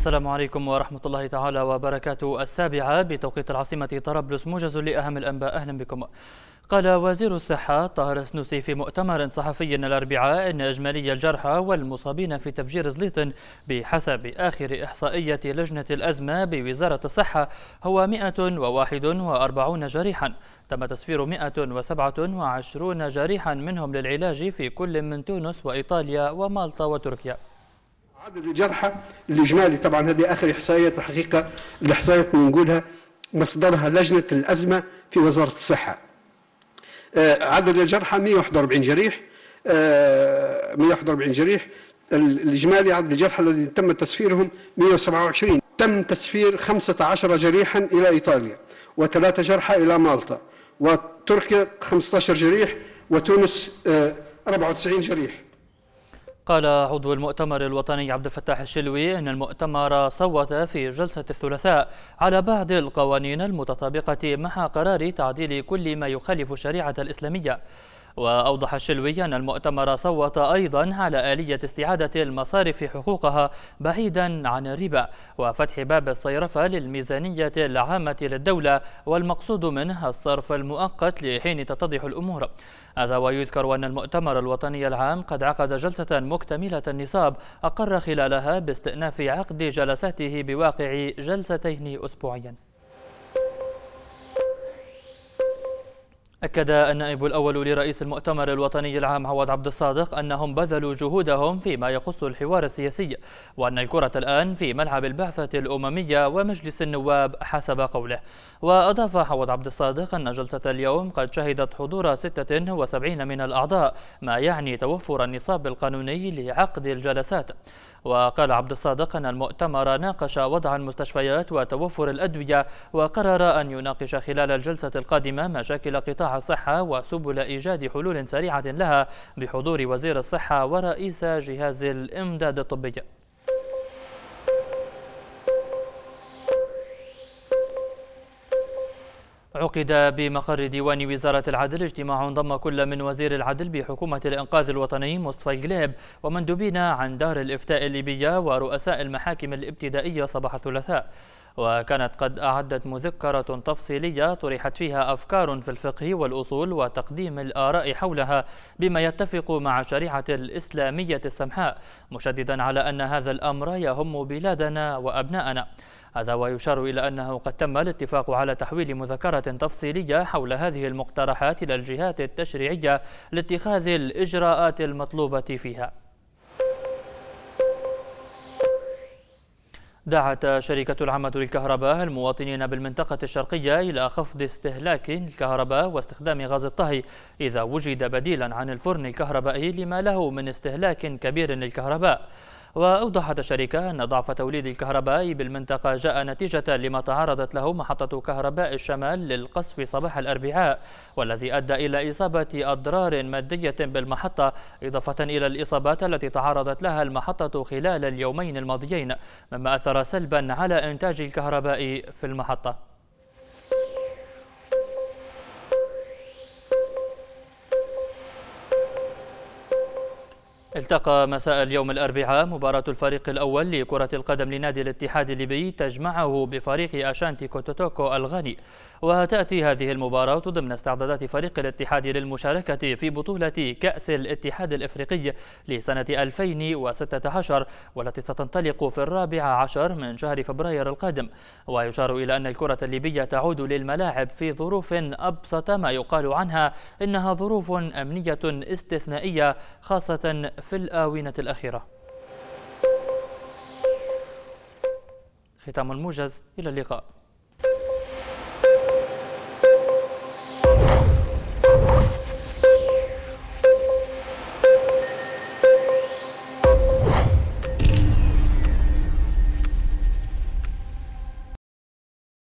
السلام عليكم ورحمة الله تعالى وبركاته السابعة بتوقيت العاصمة طرابلس موجز لأهم الأنباء أهلا بكم قال وزير الصحة طاهر السنوسي في مؤتمر صحفي الأربعاء أن إجمالي الجرحى والمصابين في تفجير زليطن بحسب آخر إحصائية لجنة الأزمة بوزارة الصحة هو 141 جريحا تم تسفير 127 جريحا منهم للعلاج في كل من تونس وإيطاليا ومالطا وتركيا عدد الجرحى الاجمالي طبعا هذه اخر احصائيات الحقيقه الاحصائيات بنقولها نقولها مصدرها لجنه الازمه في وزاره الصحه. آه، عدد الجرحى 141 جريح 141 آه، جريح الاجمالي عدد الجرحى الذي تم تسفيرهم 127 تم تسفير 15 جريحا الى ايطاليا وثلاثه جرحى الى مالطا وتركيا 15 جريح وتونس 94 آه، جريح قال عضو المؤتمر الوطني عبد الفتاح الشلوي أن المؤتمر صوت في جلسة الثلاثاء على بعض القوانين المتطابقة مع قرار تعديل كل ما يخالف الشريعة الإسلامية وأوضح الشلوي أن المؤتمر صوت أيضا على آلية استعادة المصارف حقوقها بعيدا عن الربا وفتح باب الصيرفة للميزانية العامة للدولة والمقصود منه الصرف المؤقت لحين تتضح الأمور هذا ويذكر أن المؤتمر الوطني العام قد عقد جلسة مكتملة النصاب أقر خلالها باستئناف عقد جلساته بواقع جلستين أسبوعياً أكد النائب الأول لرئيس المؤتمر الوطني العام عوض عبد الصادق أنهم بذلوا جهودهم فيما يخص الحوار السياسي وأن الكرة الآن في ملعب البعثة الأممية ومجلس النواب حسب قوله وأضاف عوض عبد الصادق أن جلسة اليوم قد شهدت حضور 76 من الأعضاء ما يعني توفر النصاب القانوني لعقد الجلسات وقال عبد الصادق أن المؤتمر ناقش وضع المستشفيات وتوفر الأدوية وقرر أن يناقش خلال الجلسة القادمة مشاكل قطاع الصحة وسبل إيجاد حلول سريعة لها بحضور وزير الصحة ورئيس جهاز الإمداد الطبي عقد بمقر ديوان وزارة العدل اجتماع ضم كل من وزير العدل بحكومة الإنقاذ الوطني مصطفى القليب ومندوبين عن دار الإفتاء الليبية ورؤساء المحاكم الابتدائية صباح الثلاثاء وكانت قد أعدت مذكرة تفصيلية طرحت فيها أفكار في الفقه والأصول وتقديم الآراء حولها بما يتفق مع شريعة الإسلامية السمحاء مشددا على أن هذا الأمر يهم بلادنا وأبناءنا هذا ويشار إلى أنه قد تم الاتفاق على تحويل مذكرة تفصيلية حول هذه المقترحات إلى الجهات التشريعية لاتخاذ الإجراءات المطلوبة فيها دعت شركة العامة للكهرباء المواطنين بالمنطقة الشرقية إلى خفض استهلاك الكهرباء واستخدام غاز الطهي إذا وجد بديلا عن الفرن الكهربائي لما له من استهلاك كبير للكهرباء وأوضحت الشركة أن ضعف توليد الكهرباء بالمنطقة جاء نتيجة لما تعرضت له محطة كهرباء الشمال للقصف صباح الأربعاء والذي أدى إلى إصابة أضرار مادية بالمحطة إضافة إلى الإصابات التي تعرضت لها المحطة خلال اليومين الماضيين مما أثر سلبا على إنتاج الكهرباء في المحطة التقى مساء اليوم الأربعاء مباراة الفريق الأول لكرة القدم لنادي الاتحاد الليبي تجمعه بفريق أشانتي كوتوتوكو الغني وتأتي هذه المباراة ضمن استعدادات فريق الاتحاد للمشاركة في بطولة كأس الاتحاد الإفريقي لسنة 2016 والتي ستنطلق في الرابع عشر من شهر فبراير القادم ويشار إلى أن الكرة الليبية تعود للملاعب في ظروف أبسط ما يقال عنها إنها ظروف أمنية استثنائية خاصة في الآونة الأخيرة ختام الموجز إلى اللقاء